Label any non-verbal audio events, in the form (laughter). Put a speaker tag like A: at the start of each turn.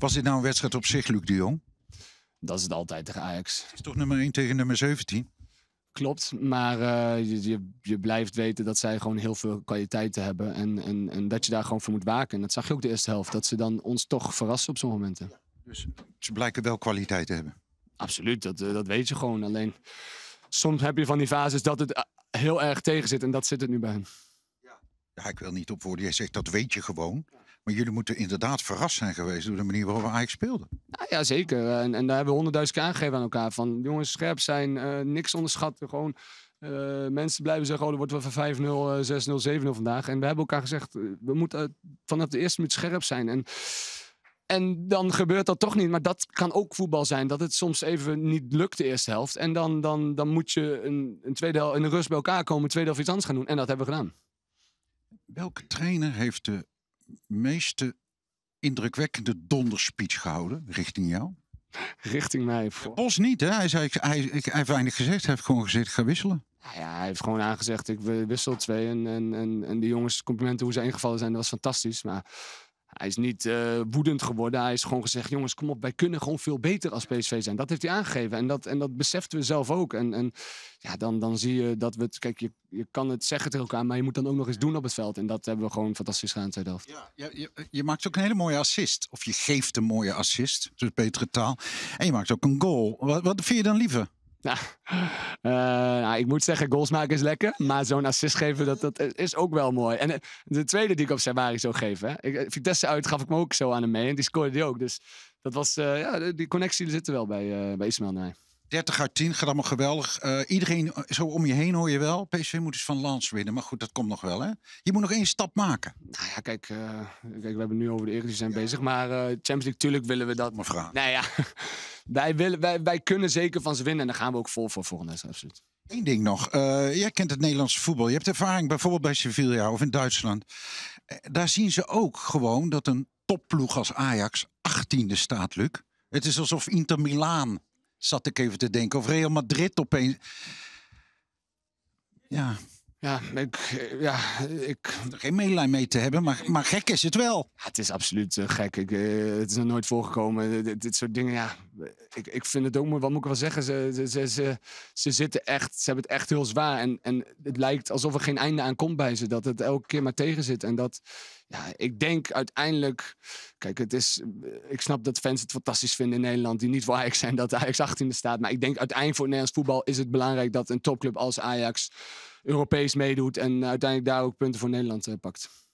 A: Was dit nou een wedstrijd op zich, Luc de Jong? Dat is het altijd tegen Ajax. Het
B: is toch nummer 1 tegen nummer 17? Klopt, maar eh, je, je, blijft weten dat zij gewoon heel veel kwaliteiten hebben. En, en, en dat je daar gewoon voor moet waken. dat zag je ook de eerste helft. Dat ze dan ons toch verrassen op zo'n momenten. dus ze blijken wel kwaliteit te hebben. Absoluut, dat, eh, dat weet je gewoon. Alleen soms heb je van die fases dat het eh, heel erg tegen zit. En dat zit het nu bij hen
A: ik wil niet op worden. Jij zegt dat weet je gewoon. Maar jullie moeten inderdaad verrast zijn geweest door de manier waarop we eigenlijk speelden.
B: Nou ja, zeker. Eh, en, en daar hebben we honderdduizend keer aangegeven aan elkaar. Van jongens, scherp zijn, eh, niks onderschatten. Gewoon eh, mensen blijven zeggen, oh, er wordt wel van 5-0, 6-0, 7-0 vandaag. En we hebben elkaar gezegd, we moeten vanaf de eerste minuut scherp zijn. En, en dan gebeurt dat toch niet. Maar dat kan ook voetbal zijn. Dat het soms even niet lukt de eerste helft. En dan, dan, dan moet je een, een tweede helft, in de rust bij elkaar komen, tweede helft iets anders gaan doen. En dat hebben we gedaan.
A: Welke trainer heeft de meeste indrukwekkende donderspeech gehouden richting jou? Richting mij. Voor... Bos niet, hè? Hij, zei, ik, hij, hij heeft weinig gezegd. Hij heeft gewoon gezegd, ik ga wisselen.
B: Nou ja, hij heeft gewoon aangezegd, ik wissel twee. En, en, en, en de jongens, complimenten hoe ze ingevallen zijn, dat was fantastisch. Maar hij is niet uh, woedend geworden. Hij is gewoon gezegd: jongens, kom op, wij kunnen gewoon veel beter als PSV zijn. Dat heeft hij aangegeven. En dat, en dat beseften we zelf ook. En, en ja, dan, dan zie je dat we het. Kijk, je, je kan het zeggen tegen elkaar, maar je moet dan ook nog eens doen op het veld. En dat hebben we gewoon fantastisch gedaan, tweede helft.
A: Ja, je, je, je, maakt ook een hele mooie assist. Of je geeft een mooie assist, dus betere taal. En je maakt ook een goal. Wat, wat vind je dan liever? (laughs)
B: Eh, ik moet zeggen, goals maken is lekker. Maar zo'n assist geven, dat, dat is ook wel mooi. En eh, de tweede die ik op Sabari zou geven. Ik, eh, Vitesse uit gaf ik me ook zo aan hem mee. En die scoorde die ook. Dus dat was, eh, ja, die connectie zit er wel bij, uh, bij Ismail Nij.
A: 30 uit 10 gaat allemaal geweldig. Eh, iedereen eh, zo om je heen hoor je wel. PSV moet eens van Lans winnen. Maar goed, dat komt nog wel. Hè? Je moet nog één stap maken. Nou ja, kijk, eh, kijk we hebben nu over de Eredivisie zijn bezig. Maar uh, Champions League,
B: tuurlijk willen we dat. Maar Nou ja, (laughs) wij, willen, wij, kunnen zeker van ze winnen. En daar gaan we ook vol
A: voor volgende is, absoluut. Eén ding nog. jij kent het Nederlandse voetbal. Je hebt ervaring bijvoorbeeld bij Sevilla of in Duitsland. daar zien ze ook gewoon dat een topploeg als Ajax 18e staat, Luc. Het is alsof Inter Milaan Zat ik even te denken. Of Real Madrid opeens. Ja,
B: ja, ik, eh, ja, ik...
A: Geen medelijden mee te hebben, maar, maar gek is het wel. het is absoluut eh, gek. Ik, eh, het is nog
B: nooit voorgekomen. dit, soort dingen, ja. Ik, ik vind het ook, wat moet ik wel zeggen? Ze, ze, ze, ze, zitten echt, ze hebben het echt heel zwaar. En, en het lijkt alsof er geen einde aan komt bij ze. Dat het elke keer maar tegen zit. En dat, ja, ik denk uiteindelijk... Kijk, het is, ik snap dat fans het fantastisch vinden in Nederland... die niet voor Ajax zijn dat Ajax 18e staat. Maar ik denk uiteindelijk voor Nederlands voetbal is het belangrijk... dat een topclub als Ajax Europees meedoet en uiteindelijk daar ook punten voor Nederland eh, pakt.